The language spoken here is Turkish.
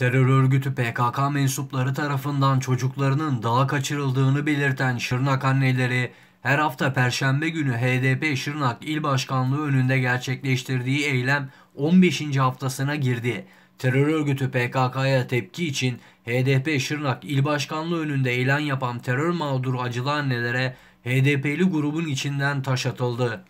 Terör örgütü PKK mensupları tarafından çocuklarının dağa kaçırıldığını belirten Şırnak anneleri her hafta Perşembe günü HDP Şırnak İl Başkanlığı önünde gerçekleştirdiği eylem 15. haftasına girdi. Terör örgütü PKK'ya tepki için HDP Şırnak İl Başkanlığı önünde eylem yapan terör mağduru acılı annelere HDP'li grubun içinden taş atıldı.